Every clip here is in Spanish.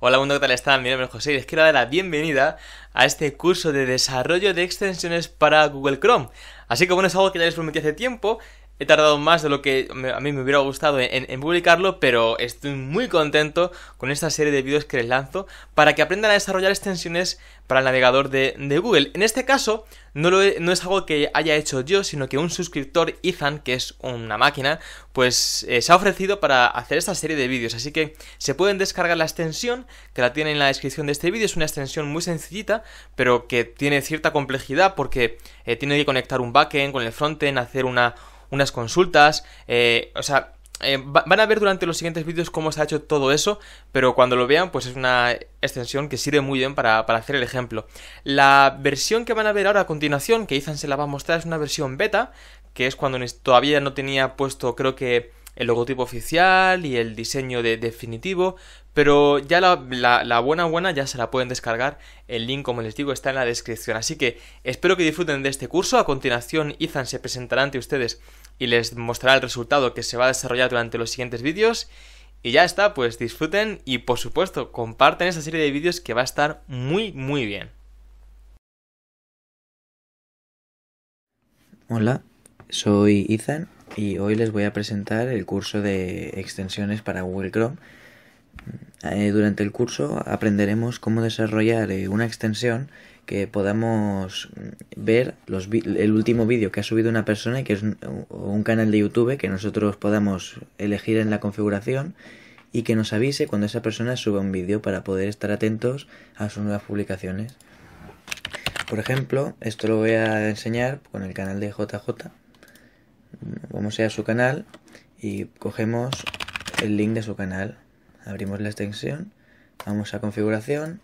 Hola mundo, ¿qué tal están? Mi nombre es José y les quiero dar la bienvenida a este curso de desarrollo de extensiones para Google Chrome. Así que bueno, es algo que ya les prometí hace tiempo He tardado más de lo que a mí me hubiera gustado en, publicarlo, pero estoy muy contento con esta serie de vídeos que les lanzo para que aprendan a desarrollar extensiones para el navegador de, Google. En este caso, no, es algo que haya hecho yo, sino que un suscriptor, Ethan, que es una máquina, pues eh, se ha ofrecido para hacer esta serie de vídeos. Así que se pueden descargar la extensión, que la tienen en la descripción de este vídeo. Es una extensión muy sencillita, pero que tiene cierta complejidad porque eh, tiene que conectar un backend con el frontend, hacer una unas consultas, eh, o sea, eh, van a ver durante los siguientes vídeos cómo se ha hecho todo eso, pero cuando lo vean, pues es una extensión que sirve muy bien para, para, hacer el ejemplo. La versión que van a ver ahora a continuación, que Ethan se la va a mostrar, es una versión beta, que es cuando todavía no tenía puesto, creo que el logotipo oficial y el diseño de definitivo, pero ya la, buena buena ya se la pueden descargar. El link, como les digo, está en la descripción. Así que espero que disfruten de este curso. A continuación, Ethan se presentará ante ustedes y les mostrará el resultado que se va a desarrollar durante los siguientes vídeos. Y ya está, pues disfruten y por supuesto comparten esta serie de vídeos que va a estar muy muy bien. Hola, soy Ethan y hoy les voy a presentar el curso de extensiones para Google Chrome eh, durante el curso aprenderemos cómo desarrollar eh, una extensión que podamos ver el último vídeo que ha subido una persona y que es un, canal de YouTube que nosotros podamos elegir en la configuración y que nos avise cuando esa persona suba un vídeo para poder estar atentos a sus nuevas publicaciones. Por ejemplo, esto lo voy a enseñar con el canal de JJ. Vamos a su canal y cogemos el link de su canal abrimos la extensión, vamos a configuración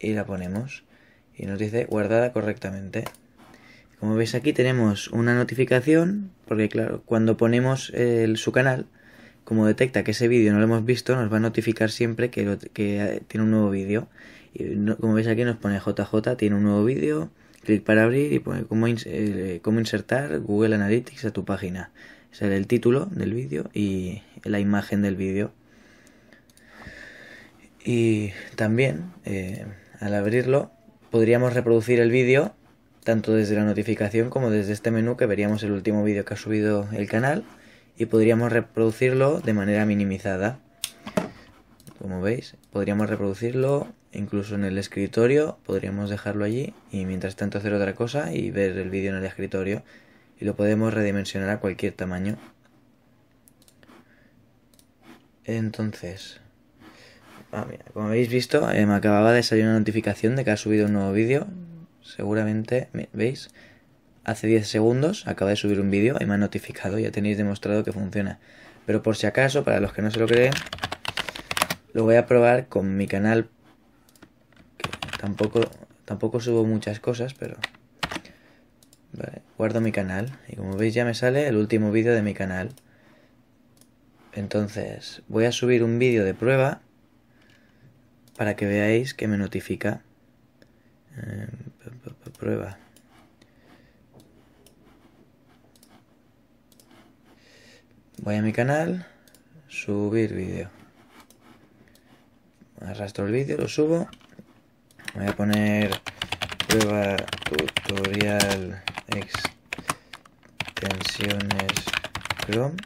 y la ponemos. Y nos dice guardada correctamente. Como veis aquí tenemos una notificación, porque claro, cuando ponemos su canal, como detecta que ese vídeo no lo hemos visto, nos va a notificar siempre que, tiene un nuevo vídeo. Y como veis aquí nos pone JJ, tiene un nuevo vídeo, clic para abrir y pone cómo, eh, insertar Google Analytics a tu página. Será el título del vídeo y la imagen del vídeo. Y también, eh, al abrirlo, podríamos reproducir el vídeo tanto desde la notificación como desde este menú que veríamos el último vídeo que ha subido el canal y podríamos reproducirlo de manera minimizada. Como veis, podríamos reproducirlo incluso en el escritorio, podríamos dejarlo allí y mientras tanto hacer otra cosa y ver el vídeo en el escritorio y lo podemos redimensionar a cualquier tamaño. Entonces, Ah, como habéis visto, eh, me acababa de salir una notificación de que ha subido un nuevo vídeo. Seguramente, ¿veis? Hace 10 segundos acaba de subir un vídeo y me ha notificado, ya tenéis demostrado que funciona. Pero por si acaso, para los que no se lo creen, lo voy a probar con mi canal. tampoco, tampoco subo muchas cosas, pero... Vale, guardo mi canal y como veis ya me sale el último vídeo de mi canal. Entonces, voy a subir un vídeo de prueba para que veáis que me notifica. Em, prueba. Voy a mi canal, subir vídeo. Arrastro el vídeo, lo subo. Voy a poner prueba tutorial extensiones Chrome.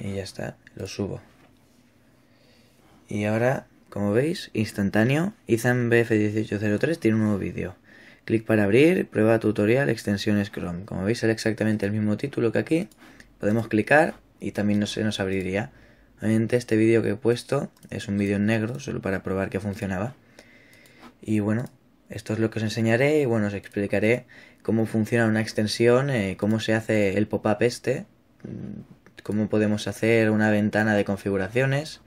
Mm, y ya está, lo subo. Y ahora, como veis, instantáneo, Ethan BF1803 tiene un nuevo vídeo. Clic para abrir, prueba tutorial, extensiones Chrome. Como veis, será exactamente el mismo título que aquí. Podemos clicar y también se nos abriría. Obviamente este vídeo que he puesto es un vídeo en negro, solo para probar que funcionaba. Y bueno, esto es lo que os enseñaré y bueno, os explicaré cómo funciona una extensión, eh, cómo se hace el pop-up este, mm, cómo podemos hacer una ventana de configuraciones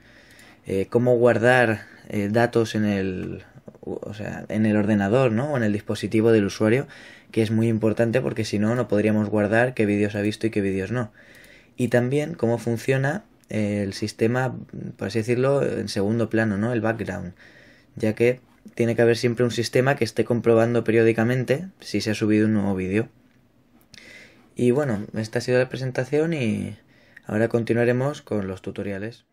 eh, cómo guardar eh, datos en el, o sea, en el ordenador ¿no? o en el dispositivo del usuario, que es muy importante porque si no, no podríamos guardar qué vídeos ha visto y qué vídeos no. Y también cómo funciona eh, el sistema, por así decirlo, en segundo plano, ¿no? El background, ya que tiene que haber siempre un sistema que esté comprobando periódicamente si se ha subido un nuevo vídeo. Y bueno, esta ha sido la presentación y ahora continuaremos con los tutoriales.